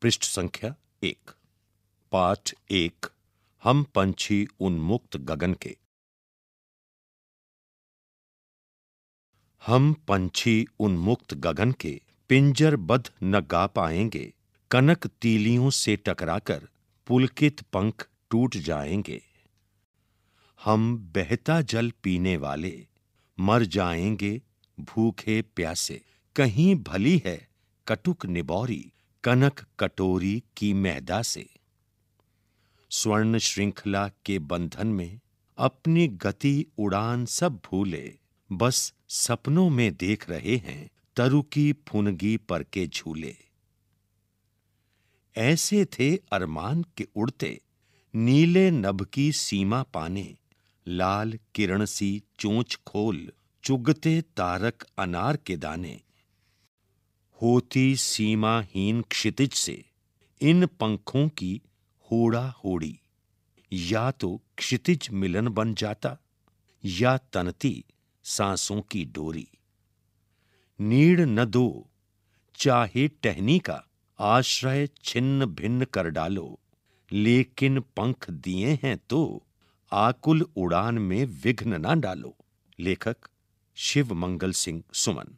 पृष्ठ संख्या एक पाठ एक हम पंछी उन्मुक्त गगन के हम पंछी उन्मुक्त गगन के पिंजरबद्ध न गा पाएंगे कनक तीलियों से टकराकर पुलकित पंख टूट जाएंगे हम बहता जल पीने वाले मर जाएंगे भूखे प्यासे कहीं भली है कटुक निबौरी कनक कटोरी की मैदा से स्वर्ण श्रृंखला के बंधन में अपनी गति उड़ान सब भूले बस सपनों में देख रहे हैं तरु की फुनगी पर के झूले ऐसे थे अरमान के उड़ते नीले नभ की सीमा पाने लाल किरण सी चोंच खोल चुगते तारक अनार के दाने होती सीमाहीन क्षितिज से इन पंखों की होड़ा होड़ी या तो क्षितिज मिलन बन जाता या तनती सांसों की डोरी नीड़ न दो चाहे टहनी का आश्रय छिन्न भिन्न कर डालो लेकिन पंख दिए हैं तो आकुल उड़ान में विघ्न ना डालो लेखक शिव मंगल सिंह सुमन